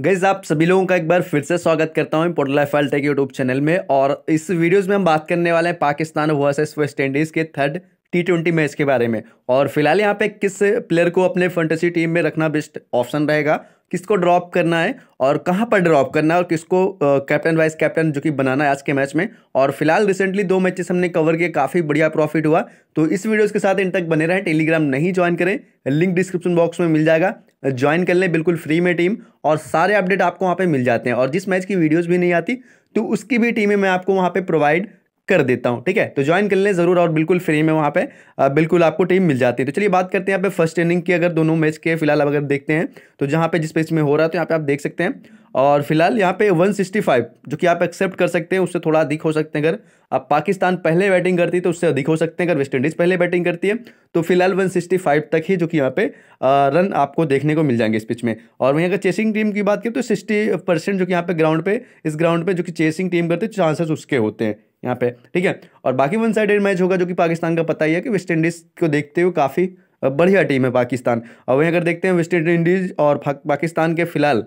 gas आप सभी लोगों का एक बार फिर से स्वागत करता हूँ पोर्टल फाइल के यूट्यूब चैनल में और इस वीडियोस में हम बात करने वाले हैं पाकिस्तान वर्सेस वेस्ट इंडीज़ के थर्ड टी ट्वेंटी मैच के बारे में और फिलहाल यहाँ पे किस प्लेयर को अपने फंटेसी टीम में रखना बेस्ट ऑप्शन रहेगा किसको ड्रॉप करना है और कहाँ पर ड्रॉप करना है और किसको कैप्टन वाइस कैप्टन जो कि बनाना है आज के मैच में और फिलहाल रिसेंटली दो मैचेस हमने कवर किए काफ़ी बढ़िया प्रॉफिट हुआ तो इस वीडियोस के साथ इन तक बने रहें टेलीग्राम नहीं ज्वाइन करें लिंक डिस्क्रिप्शन बॉक्स में मिल जाएगा ज्वाइन कर लें बिल्कुल फ्री में टीम और सारे अपडेट आपको वहाँ पे मिल जाते हैं और जिस मैच की वीडियोस भी नहीं आती तो उसकी भी टीमें मैं आपको वहाँ पे प्रोवाइड कर देता हूँ ठीक है तो ज्वाइन कर लें ज़रूर और बिल्कुल फ्री में वहाँ पे बिल्कुल आपको टीम मिल जाती है तो चलिए बात करते हैं यहाँ पे फर्स्ट इनिंग की अगर दोनों मैच के फिलहाल अगर देखते हैं तो जहाँ पे जिस पेज में हो रहा है तो यहाँ पे आप देख सकते हैं और फिलहाल यहाँ पे 165 जो कि आप एक्सेप्ट कर सकते हैं उससे थोड़ा अधिक हो सकते हैं अगर आप पाकिस्तान पहले बैटिंग करती है तो उससे अधिक हो सकते हैं अगर वेस्ट इंडीज़ पहले बैटिंग करती है तो फिलहाल 165 तक ही जो कि यहाँ पे रन आपको देखने को मिल जाएंगे इस पिच में और वहीं अगर चेसिंग टीम की बात करें तो सिक्सटी परसेंट जो कि यहाँ पे ग्राउंड पे इस ग्राउंड पे जो कि चेसिंग टीम करते हैं चांसेस उसके होते हैं यहाँ पे ठीक है और बाकी वन साइडेड मैच होगा जो कि पाकिस्तान का पता ही है कि वेस्ट इंडीज़ को देखते हुए काफ़ी बढ़िया टीम है पाकिस्तान और वहीं अगर देखते हैं वेस्ट इंडीज़ और पाकिस्तान के फिलहाल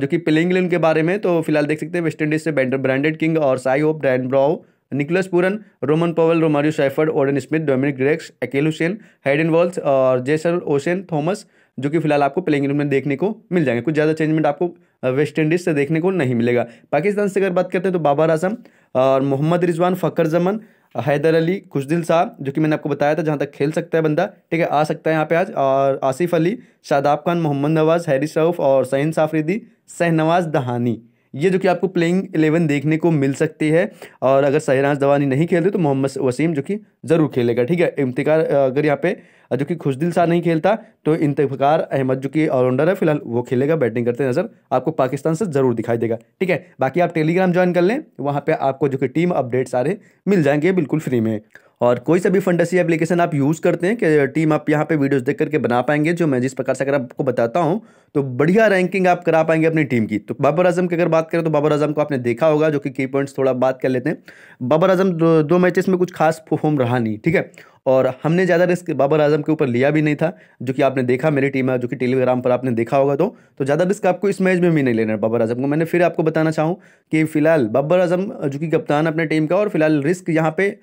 जो कि प्लेइंग इलेवन के बारे में तो फिलहाल देख सकते हैं वेस्ट इंडीज़ से ब्रांडेड किंग और Shai Hope Darren Bravo Nicholas Pooran Rovman Powell Romario Shepherd Odean Smith Dominic Drakes Akeal Hosein Hayden walls और जेसर ओसेन थॉमस जो कि फिलहाल आपको प्लेइंग इलेवन में देखने को मिल जाएंगे कुछ ज़्यादा चेंजमेंट आपको वेस्ट इंडीज़ से देखने को नहीं मिलेगा पाकिस्तान से अगर बात करते हैं तो बाबर आजम और मोहम्मद रिजवान फ़खर जमन हैदर अली खुशदिल साहब जो कि मैंने आपको बताया था जहाँ तक खेल सकता है बंदा ठीक है आ सकता है यहाँ पे आज और आसिफ अली शादाब खान मोहम्मद नवाज़ हैरिस शरूफ़ और सैन साफरीदी सहनवाज दहानी ये जो कि आपको प्लेइंग एलेवन देखने को मिल सकती है और अगर सहराज दवानी नहीं खेलते तो मोहम्मद वसीम जो कि ज़रूर खेलेगा ठीक है इम्तिकार अगर यहाँ पे और जो कि खुशदिल शाह नहीं खेलता तो इंतकार अहमद जो कि ऑलराउंडर है फिलहाल वो खेलेगा बैटिंग करते नजर आपको पाकिस्तान से ज़रूर दिखाई देगा ठीक है बाकी आप टेलीग्राम ज्वाइन कर लें वहाँ पर आपको जो कि टीम अपडेट सारे मिल जाएंगे बिल्कुल फ्री में और कोई सा भी एप्लीकेशन आप यूज़ करते हैं कि टीम आप यहाँ पे वीडियोस देख करके बना पाएंगे जो मैं जिस प्रकार से अगर आपको बताता हूँ तो बढ़िया रैंकिंग आप करा पाएंगे अपनी टीम की तो बाबर आजम की अगर बात करें तो बाबर आजम को आपने देखा होगा जो कि की पॉइंट्स थोड़ा बात कर लेते हैं बाबर आजम दो, दो मैचेस में कुछ खास फॉर्म रहा नहीं ठीक है और हमने ज़्यादा रिस्क बाबर आजम के ऊपर लिया भी नहीं था जो कि आपने देखा मेरी टीम है जो कि टेलीग्राम पर आपने देखा होगा तो तो ज़्यादा रिस्क आपको इस मैच में भी नहीं लेना बाबर आजम को मैंने फिर आपको बताना चाहूँ कि फ़िलहाल बाबर आजम जो कि कप्तान अपने टीम का और फिलहाल रिस्क यहाँ पर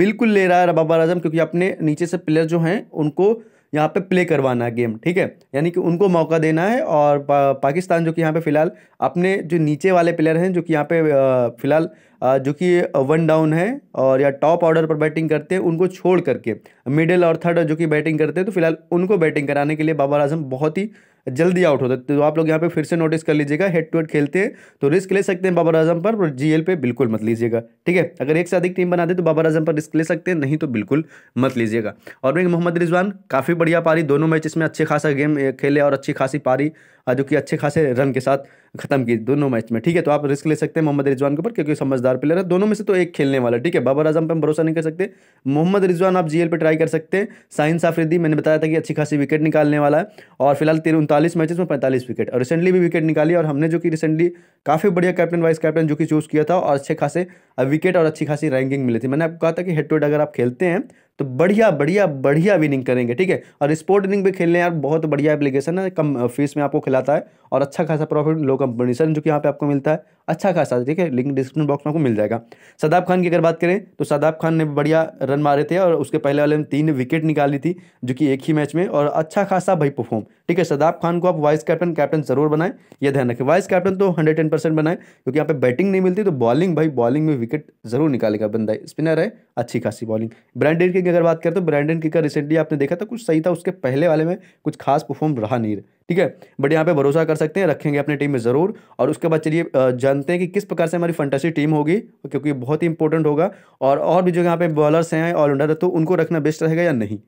बिल्कुल ले रहा है बाबर आजम क्योंकि अपने नीचे से प्लेयर जो हैं उनको यहाँ पे प्ले करवाना है गेम ठीक है यानी कि उनको मौका देना है और पा, पाकिस्तान जो कि यहाँ पे फ़िलहाल अपने जो नीचे वाले प्लेयर हैं जो कि यहाँ पे फ़िलहाल जो कि वन डाउन है और या टॉप ऑर्डर पर बैटिंग करते हैं उनको छोड़ करके मिडिल और थर्ड जो कि बैटिंग करते हैं तो फिलहाल उनको बैटिंग कराने के लिए बाबर आजम बहुत ही जल्दी आउट होता है तो आप लोग यहाँ पे फिर से नोटिस कर लीजिएगा हेड टू हेड खेलते हैं तो रिस्क ले सकते हैं बाबर आजम पर और एल पे बिल्कुल मत लीजिएगा ठीक है अगर एक से अधिक टीम बना दे तो बाबर आजम पर रिस्क ले सकते हैं नहीं तो बिल्कुल मत लीजिएगा और मोहम्मद रिजवान काफ़ी बढ़िया पारी दोनों मैच इसमें अच्छे खासा गेम खेले और अच्छी खासी पारी जो कि अच्छे खासे रन के साथ खत्म की दोनों मैच में ठीक है तो आप रिस्क ले सकते हैं मोहम्मद रिजवान के ऊपर क्योंकि समझदार प्लेयर है दोनों में से तो एक खेलने वाला ठीक है बाबर आजम पर हम भरोसा नहीं कर सकते मोहम्मद रिजवान आप जीएल पे ट्राई कर सकते हैं साइंस आफरीदी मैंने बताया था कि अच्छी खासी विकेट निकालने वाला है और फिलहाल तेरह उनतालीस मैचेस में पैंतालीस विकेट और रिसेंटली भी विकेट निकाली और हमने जो कि रिसेंटली काफ़ी बढ़िया कैप्टन वाइस कैप्टन जो कि चूज़ किया था और अच्छे खासे विकेट और अच्छी खासी रैंकिंग मिली थी मैंने आपको कहा था कि हेड टू हेड अगर आप खेलते हैं तो बढ़िया बढ़िया बढ़िया विनिंग करेंगे ठीक है और स्पोर्ट इनिंग भी खेलने यार बहुत बढ़िया एप्लीकेशन है कम फीस में आपको खिलाता है और अच्छा खासा प्रॉफिट लो कंपनीसन जो कि यहाँ पे आपको मिलता है अच्छा खासा ठीक है लिंक डिस्क्रिप्शन बॉक्स में आपको मिल जाएगा सदाब खान की अगर बात करें तो सदाब खान ने बढ़िया रन मारे थे और उसके पहले वाले में तीन विकेट निकाली थी जो कि एक ही मैच में और अच्छा खासा भाई परफॉर्म ठीक है सदाब खान को आप वाइस कैप्टन कैप्टन जरूर बनाएं यह ध्यान रखें वाइस कैप्टन तो हंड्रेड टेन परसेंट बनाएं क्योंकि यहाँ पे बैटिंग नहीं मिलती तो बॉलिंग भाई बॉलिंग में विकेट जरूर निकालेगा बंदा स्पिनर है अच्छी खासी बॉलिंग ब्रांडेड की अगर बात करें तो ब्रांडेड की का रिसेंटली आपने देखा था कुछ सही था उसके पहले वाले में कुछ खास परफॉर्म रहा नहीं ठीक है बट यहाँ पे भरोसा कर सकते हैं रखेंगे अपनी टीम में ज़रूर और उसके बाद चलिए जानते हैं कि किस प्रकार से हमारी फंटेसी टीम होगी क्योंकि बहुत ही इंपॉर्टेंट होगा और और भी जो यहाँ पे बॉलर्स हैं ऑलराउंडर तो उनको रखना बेस्ट रहेगा या नहीं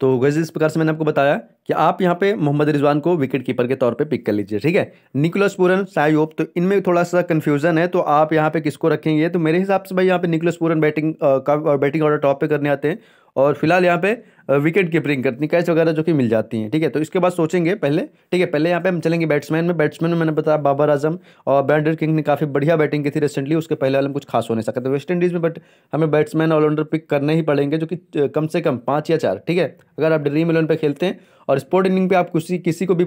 तो गैस इस प्रकार से मैंने आपको बताया कि आप यहाँ पे मोहम्मद रिजवान को विकेट कीपर के तौर पे पिक कर लीजिए ठीक है निकोलस पूरन सायोप तो इनमें थोड़ा सा कन्फ्यूजन है तो आप यहाँ पे किसको रखेंगे तो मेरे हिसाब से भाई यहाँ पे निकोलस पूरन बैटिंग का बैटिंग ऑर्डर टॉप पे करने आते हैं और फिलहाल यहाँ पे विकेट कीपरिंग करती कैच वगैरह जो कि मिल जाती हैं ठीक है तो इसके बाद सोचेंगे पहले ठीक है पहले यहाँ पे हम चलेंगे बैट्समैन में बैट्समैन में मैंने बताया बाबर आजम और बैंडर किंग ने काफ़ी बढ़िया बैटिंग की थी रिसेंटली उसके पहले वाले कुछ खास हो नहीं सका था वेस्ट इंडीज़ में बट हमें बैट्समैन ऑलराउंडर पिक करने ही पड़ेंगे जो कि कम से कम पाँच या चार ठीक है अगर आप ड्रीम इलेवन पर खेलते हैं और स्पोर्ट इनिंग पे आप किसी किसी को भी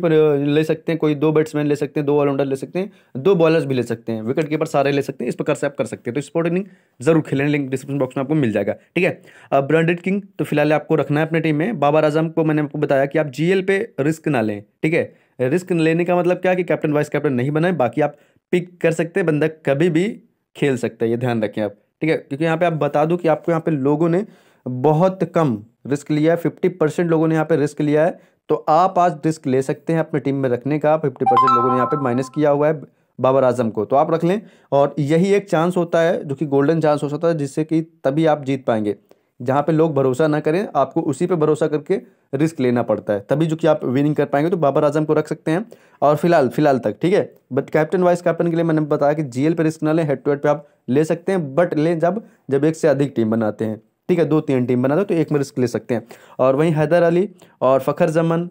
ले सकते हैं कोई दो बैट्समैन ले सकते हैं दो ऑलराउंडर ले सकते हैं दो बॉलर्स भी ले सकते हैं विकेट कीपर सारे ले सकते हैं इस प्रकार से आप कर सकते हैं तो स्पोर्ट इनिंग जरूर खेलें लिंक डिस्क्रिप्शन बॉक्स में आपको मिल जाएगा ठीक है अब ब्रांडेड किंग तो फिलहाल आपको रखना है अपने टीम में बाबर आजम को मैंने आपको बताया कि आप जीएल पे रिस्क ना लें ठीक है रिस्क लेने का मतलब क्या कि कैप्टन वाइस कैप्टन नहीं बनाए बाकी आप पिक कर सकते हैं बंदा कभी भी खेल सकता है ये ध्यान रखें आप ठीक है क्योंकि यहाँ पे आप बता दूं कि आपको यहाँ पे लोगों ने बहुत कम रिस्क लिया है फिफ्टी परसेंट लोगों ने यहाँ पे रिस्क लिया है तो आप आज रिस्क ले सकते हैं अपने टीम में रखने का फिफ्टी परसेंट लोगों ने यहाँ पे माइनस किया हुआ है बाबर आजम को तो आप रख लें और यही एक चांस होता है जो कि गोल्डन चांस हो सकता है जिससे कि तभी आप जीत पाएंगे जहाँ पर लोग भरोसा ना करें आपको उसी पर भरोसा करके रिस्क लेना पड़ता है तभी जो कि आप विनिंग कर पाएंगे तो बाबर आजम को रख सकते हैं और फिलहाल फिलहाल तक ठीक है बट कैप्टन वाइस कैप्टन के लिए मैंने बताया कि जीएल पे रिस्क ना लें हेड टू हेड पे आप ले सकते हैं बट लें जब जब एक से अधिक टीम बनाते हैं ठीक है दो तीन टीम बना दो तो एक में रिस्क ले सकते हैं और वहीं हैदर अली और फ़खर जमन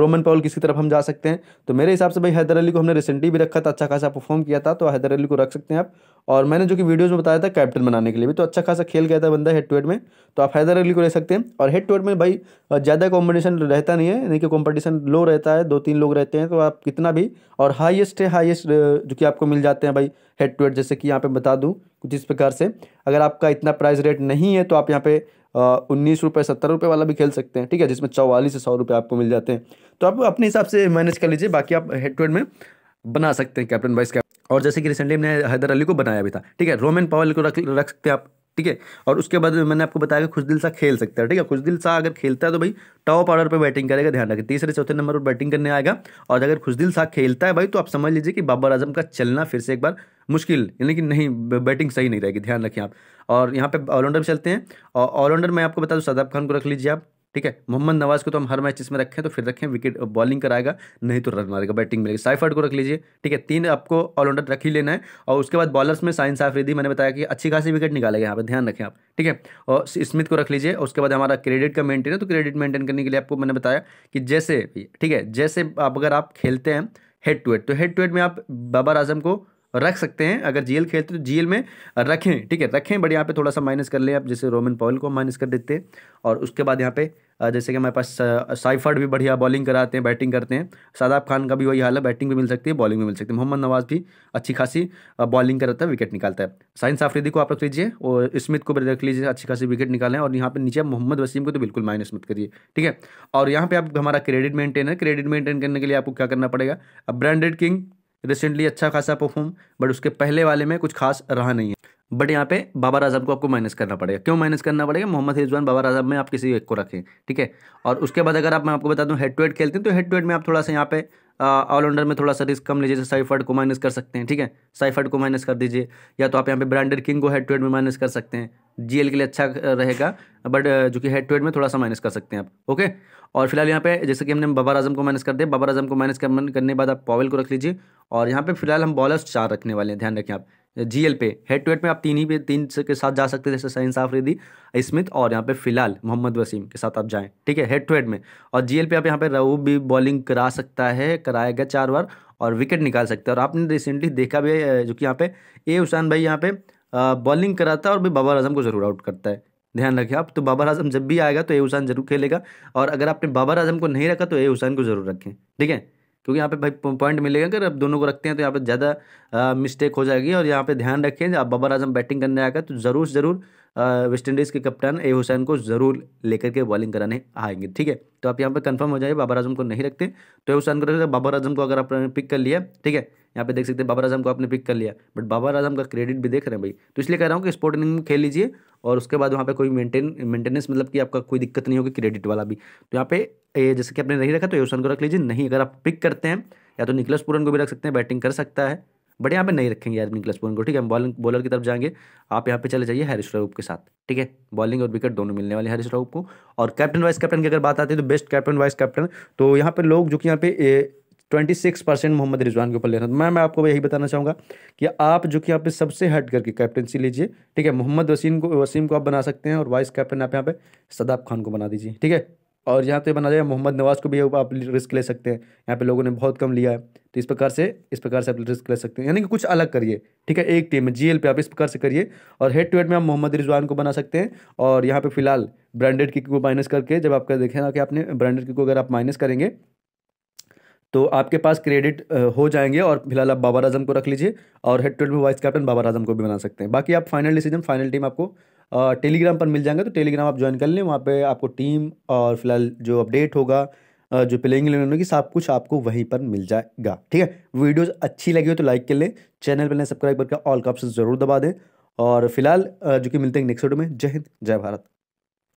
रोमन पॉल किसी तरफ हम जा सकते हैं तो मेरे हिसाब से भाई हैदर अली को हमने रिसेंटली भी रखा था अच्छा खासा परफॉर्म किया था तो हैदर अली को रख सकते हैं आप और मैंने जो कि वीडियोज़ में बताया था कैप्टन बनाने के लिए भी तो अच्छा खासा खेल गया था बंदा हेड टू हेड में तो आप हैदर अली को ले सकते हैं और हेड टू हेड में भाई ज़्यादा कॉम्बिनेशन रहता नहीं है यानी कि कॉम्पिटिशन लो रहता है दो तीन लोग रहते हैं तो आप कितना भी और हाईएस्ट है हाईएस्ट जो कि आपको मिल जाते हैं भाई हेड टू हेड जैसे कि यहाँ पर बता दूँ कुछ इस प्रकार से अगर आपका इतना प्राइस रेट नहीं है तो आप यहाँ पर उन्नीस रुपये सत्तर रुपये वाला भी खेल सकते हैं ठीक है जिसमें चौवालीस से सौ रुपये आपको मिल जाते हैं तो आप अपने हिसाब से मैनेज कर लीजिए बाकी आप हेड टू हेड में बना सकते हैं कैप्टन वाइस कैप्टन और जैसे कि रिसेंटली मैंने हैदर अली को बनाया भी था ठीक है रोमन पावल को रख रख सकते हैं आप ठीक है और उसके बाद मैंने आपको बताया कि खुशदिल सा खेल सकता है ठीक है खुशदिल सा अगर खेलता है तो भाई टॉप ऑर्डर पे बैटिंग करेगा ध्यान रखें तीसरे चौथे नंबर पर बैटिंग करने आएगा और अगर खुशदिल सा खेलता है भाई तो आप समझ लीजिए कि बाबर आजम का चलना फिर से एक बार मुश्किल यानी कि नहीं बैटिंग सही नहीं रहेगी ध्यान रखें आप और यहाँ पे ऑलराउंडर भी चलते हैं और ऑलराउंडर मैं आपको बता दूँ शादाब खान को रख लीजिए आप ठीक है मोहम्मद नवाज को तो हम हर मैच इसमें रखें तो फिर रखें विकेट बॉलिंग कराएगा नहीं तो रन मारेगा बैटिंग मिलेगी साइफर्ट को रख लीजिए ठीक है तीन आपको ऑलराउंडर रख ही लेना है और उसके बाद बॉलर्स में साइन साफरीदी मैंने बताया कि अच्छी खासी विकेट निकालेगा यहाँ पर ध्यान रखें आप ठीक है और स्मिथ को रख लीजिए उसके बाद हमारा क्रेडिट का मेंटेन है तो क्रेडिट मेंटेन करने के लिए आपको मैंने बताया कि जैसे ठीक है जैसे आप अगर आप खेलते हैं हेड टू हेड तो हेड टू हेड में आप बाबर आजम को रख सकते हैं अगर जीएल खेलते तो जीएल में रखें ठीक है रखें बट यहाँ पे थोड़ा सा माइनस कर लें आप जैसे रोमन पॉल को माइनस कर देते हैं और उसके बाद यहाँ पे जैसे कि हमारे पास साइफर्ड भी बढ़िया बॉलिंग कराते हैं बैटिंग करते हैं शादाब खान का भी वही हाल है बैटिंग भी मिल सकती है बॉलिंग भी मिल सकती है मोहम्मद नवाज भी अच्छी खासी बॉलिंग कराता है विकेट निकालता है साइन आफरीदी को आप रख लीजिए और स्मिथ को भी रख लीजिए अच्छी खासी विकेट निकालें और यहाँ पर नीचे मोहम्मद वसीम को तो बिल्कुल माइनस मत करिए ठीक है और यहाँ पर आप हमारा क्रेडिट मेंटेन है क्रेडिट मेंटेन करने के लिए आपको क्या करना पड़ेगा ब्रांडेड किंग रिसेंटली अच्छा खासा परफॉर्म बट उसके पहले वाले में कुछ खास रहा नहीं है बट यहाँ पे बाबर आजम को आपको माइनस करना पड़ेगा क्यों माइनस करना पड़ेगा मोहम्मद रिजवान बाबर आजम में आप किसी एक को रखें ठीक है और उसके बाद अगर आप मैं आपको बता दूँ हेड टू हेड खेलते हैं तो हेड टू हेड में आप थोड़ा सा यहाँ पे ऑलराउंडर में थोड़ा सा रिस्क कम लीजिए जैसे साइफर्ड को माइनस कर सकते हैं ठीक है साइफर्ड को माइनस कर दीजिए या तो आप यहाँ पे ब्रांडेड किंग को हेड टू हेड में माइनस कर सकते हैं जीएल के लिए अच्छा रहेगा बट जो कि हेड टू हेड में थोड़ा सा माइनस कर सकते हैं आप ओके और फिलहाल यहाँ पे जैसे कि हमने बाबर आजम को माइनस कर दिया बाबर आजम को माइनस करने के बाद आप पॉवल को रख लीजिए और यहाँ पे फिलहाल हम बॉलर्स चार रखने वाले हैं ध्यान रखें आप जी पे हेड टू हेड में आप तीन ही पे तीन के साथ जा सकते हैं जैसे सैन साफरीदी स्मिथ और यहाँ पे फिलहाल मोहम्मद वसीम के साथ आप जाएं ठीक है हेड टू हेड में और जी पे आप यहाँ पे रऊ भी बॉलिंग करा सकता है कराएगा चार बार और विकेट निकाल सकते हैं और आपने रिसेंटली देखा भी है जो कि यहाँ पे ए उसान भाई यहाँ पे बॉलिंग कराता है और भी बाबर आजम को ज़रूर आउट करता है ध्यान रखिए आप तो बाबर आजम जब भी आएगा तो ए उसान जरूर खेलेगा और अगर आपने बाबर आजम को नहीं रखा तो ए उसान को ज़रूर रखें ठीक है क्योंकि यहाँ पे भाई पॉइंट मिलेगा अगर आप दोनों को रखते हैं तो यहाँ पे ज़्यादा मिस्टेक हो जाएगी और यहाँ पे ध्यान रखें आप बाबर आजम बैटिंग करने आएगा तो ज़रूर ज़रूर वेस्ट इंडीज़ के कप्तान ए हुसैन को ज़रूर लेकर के बॉलिंग कराने आएंगे ठीक है तो आप यहाँ पर कन्फर्म हो जाइए बाबर आजम को नहीं रखते तो ए हुसैन को रखते बाबर आजम को अगर आपने पिक कर लिया ठीक है यहाँ पे देख सकते हैं बाबर आजम को आपने पिक कर लिया बट बाबर आजम का क्रेडिट भी देख रहे हैं भाई तो इसलिए कह रहा हूँ कि स्पोर्ट इनिंग खेल लीजिए और उसके बाद वहाँ पे कोई मेंटेन मेंटेनेंस मतलब कि आपका कोई दिक्कत नहीं होगी क्रेडिट वाला भी तो यहाँ पे ये जैसे कि आपने नहीं रखा तो ये को रख लीजिए नहीं अगर आप पिक करते हैं या तो निकलस पूरन को भी रख सकते हैं बैटिंग कर सकता है बट यहाँ पे नहीं रखेंगे यार निकलस पूरन को ठीक है हम बॉलिंग बॉलर की तरफ जाएंगे आप यहाँ पे चले जाइए हरीश रूप के साथ ठीक है बॉलिंग और विकेट दोनों मिलने वाले हरीश रूप को और कैप्टन वाइस कैप्टन की अगर बात आती है तो बेस्ट कैप्टन वाइस कैप्टन तो यहाँ पर लोग जो कि यहाँ पे twenty six percent Mohammad Rizwan के ऊपर लेना था मैं मैं आपको यही बताना चाहूँगा कि आप जो कि यहाँ पे सबसे हट करके कैप्टनसी लीजिए ठीक है मोहम्मद वसीम को वसीम को आप बना सकते हैं और वाइस कैप्टन आप यहाँ पे सदाब खान को बना दीजिए ठीक है और यहाँ तो बना जाए मोहम्मद नवाज़ को भी आप रिस्क ले सकते हैं यहाँ पे लोगों ने बहुत कम लिया है तो इस प्रकार से इस प्रकार से आप रिस्क ले सकते हैं यानी कि कुछ अलग करिए ठीक है एक टीम में जीएल पे आप इस प्रकार से करिए और हेड टू हेड में आप मोहम्मद रिजवान को बना सकते हैं और यहाँ पे फिलहाल ब्रांडेड किक को माइनस करके जब आपका ना कि आपने ब्रांडेड किक को अगर आप माइनस करेंगे तो आपके पास क्रेडिट हो जाएंगे और फिलहाल आप बाबर आजम को रख लीजिए और हेड ट्वेल्व में वाइस कैप्टन बाबर आजम को भी बना सकते हैं बाकी आप फाइनल डिसीजन फाइनल टीम आपको टेलीग्राम पर मिल जाएंगे तो टेलीग्राम आप ज्वाइन कर लें वहाँ पर आपको टीम और फिलहाल जो अपडेट होगा जो प्लेइंग इलेवन होगी सब कुछ आपको वहीं पर मिल जाएगा ठीक है वीडियोस अच्छी लगी हो तो लाइक कर लें चैनल पर लें सब्सक्राइब करके ऑल का ऑप्शन जरूर दबा दें और फिलहाल जो कि मिलते हैं नेक्स्ट वीडियो में जय हिंद जय भारत